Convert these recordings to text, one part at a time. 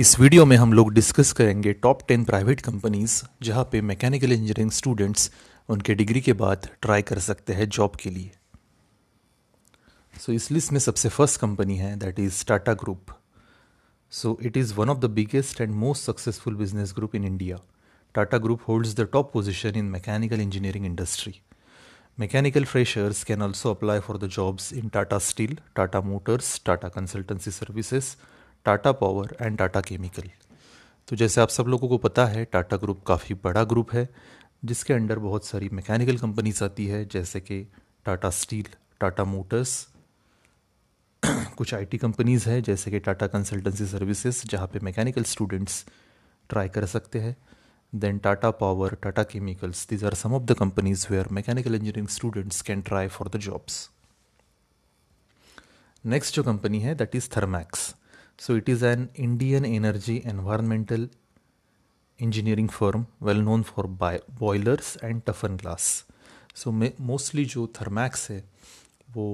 इस वीडियो में हम लोग डिस्कस करेंगे टॉप टेन प्राइवेट कंपनीज जहाँ पे मैकेनिकल इंजीनियरिंग स्टूडेंट्स उनके डिग्री के बाद ट्राई कर सकते हैं जॉब के लिए सो so, इस लिस्ट में सबसे फर्स्ट कंपनी है that is Tata group so it is one of the biggest and most successful business group in India Tata group holds the top position in mechanical engineering industry mechanical freshers can also apply for the jobs in Tata Steel Tata Motors Tata Consultancy Services Tata Power and Tata Chemical तो जैसे आप सब लोगों को पता है Tata group काफ़ी बड़ा ग्रुप है जिसके अंडर बहुत सारी मैकेनिकल कंपनीज आती है जैसे कि टाटा स्टील टाटा मोटर्स कुछ आईटी कंपनीज़ हैं जैसे कि टाटा कंसल्टेंसी सर्विसेज जहाँ पे मैकेनिकल स्टूडेंट्स ट्राई कर सकते हैं then Tata Power Tata Chemicals these are some of the companies where mechanical engineering students can try for the jobs next जो कंपनी है that is Thermax So it is an Indian energy environmental engineering firm well known for boilers and toughen glass. So mostly jo thermax hai wo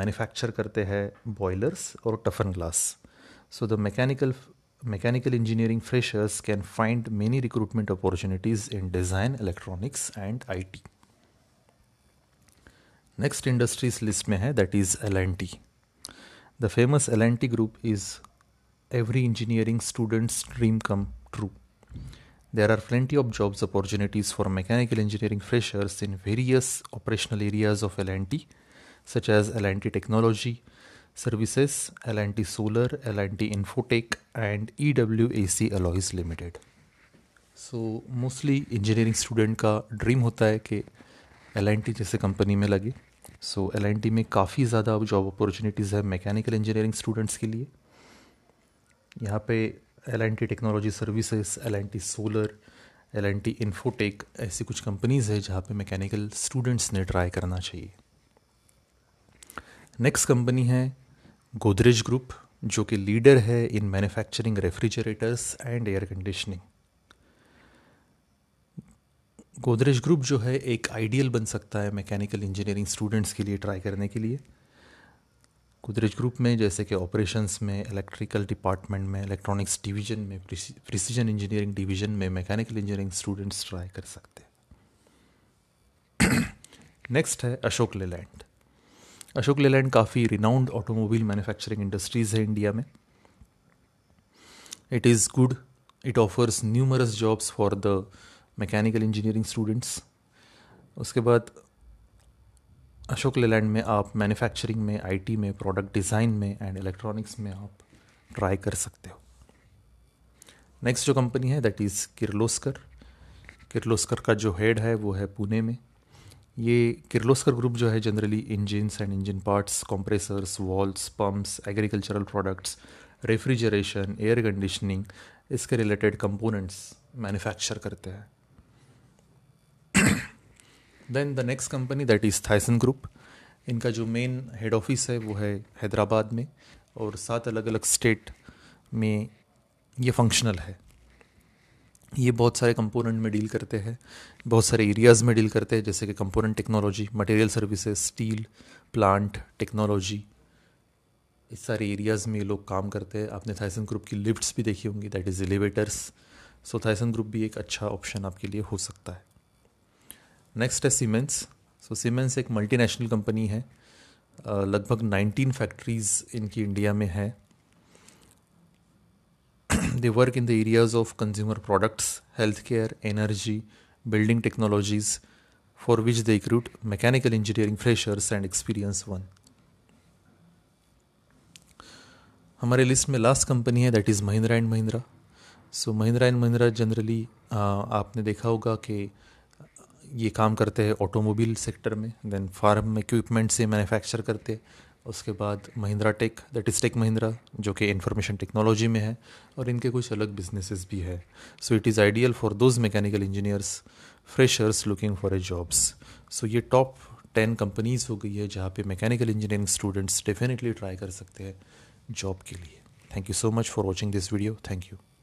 manufacture karte hai boilers और toughen glass so the mechanical mechanical engineering freshers can find many recruitment opportunities in design, electronics, and IT. Next industries list में है that is L&T. The famous L&T group is every engineering student's dream come true. There are plenty of jobs opportunities for mechanical engineering freshers in various operational areas of LNT, such as LNT technology, services, LNT solar, LNT infotech, and EWAC Alloys Limited. So mostly engineering student का dream होता है कि L जैसे company में लगे सो so, L में काफ़ी ज़्यादा जॉब अपॉर्चुनिटीज़ है मैकेनिकल इंजीनियरिंग स्टूडेंट्स के लिए यहाँ पे L N T technology services L N T solar L N T infotech ऐसी कुछ कंपनीज़ है जहाँ पे मैकेनिकल स्टूडेंट्स ने ट्राई करना चाहिए नेक्स्ट कंपनी है गोदरेज ग्रुप जो कि लीडर है in manufacturing refrigerators and air conditioning Godrej group जो है एक आइडियल बन सकता है मैकेनिकल इंजीनियरिंग स्टूडेंट्स के लिए ट्राई करने के लिए गोदरेज ग्रुप में जैसे कि ऑपरेशंस में इलेक्ट्रिकल डिपार्टमेंट में इलेक्ट्रॉनिक्स डिवीजन में प्रिसीजन इंजीनियरिंग डिवीजन में मैकेनिकल इंजीनियरिंग स्टूडेंट्स ट्राई कर सकते हैं नेक्स्ट है अशोक लेलैंड अशोक लेलैंड काफ़ी रिनाउंड ऑटोमोबाइल मैन्युफैक्चरिंग इंडस्ट्रीज़ है इंडिया में it is good it offers numerous jobs for the mechanical engineering students उसके बाद अशोक लेलैंड में आप मैन्युफैक्चरिंग में आईटी में प्रोडक्ट डिज़ाइन में एंड इलेक्ट्रॉनिक्स में आप ट्राई कर सकते हो नेक्स्ट जो कंपनी है दैट इज़ किर्लोस्कर किर्लोस्कर का जो हेड है वो है पुणे में ये किर्लोस्कर ग्रुप जो है generally engines and engine parts compressors valves pumps agricultural products refrigeration air conditioning इसके रिलेटेड कंपोनेंट्स मैन्युफैक्चर करते हैं then the next company that is Thyssen group इनका जो मेन हेड ऑफिस है वो है हैदराबाद में और सात अलग अलग स्टेट में ये फंक्शनल है ये बहुत सारे कंपोनेंट में डील करते हैं बहुत सारे एरियाज़ में डील करते हैं जैसे कि component technology material services steel plant technology इस सारे एरियाज़ में ये लोग काम करते हैं आपने थाइसन ग्रुप की लिफ्ट्स भी देखी होंगी that is elevators so Thyssen group भी एक अच्छा ऑप्शन आपके लिए हो सकता है नेक्स्ट है सीमेंस सो सीमेंस एक मल्टीनेशनल कंपनी है लगभग 19 फैक्ट्रीज इनकी इंडिया में है they work in the areas of consumer products health care energy building technologies for which they recruit mechanical engineering freshers and experience one हमारे list में last company है that is Mahindra and Mahindra so Mahindra and Mahindra generally आपने देखा होगा कि ये काम करते हैं ऑटोमोबाइल सेक्टर में देन फार्म इक्विपमेंट से मैन्युफैक्चर करते उसके बाद Mahindra Tech that is Tech Mahindra जो कि इंफॉर्मेशन टेक्नोलॉजी में है और इनके कुछ अलग बिजनेसेस भी है so it is ideal for those mechanical engineers freshers looking for a jobs so ये टॉप टेन कंपनीज़ हो गई है जहाँ पे mechanical engineering students definitely try कर सकते हैं जॉब के लिए thank you so much for watching this video thank you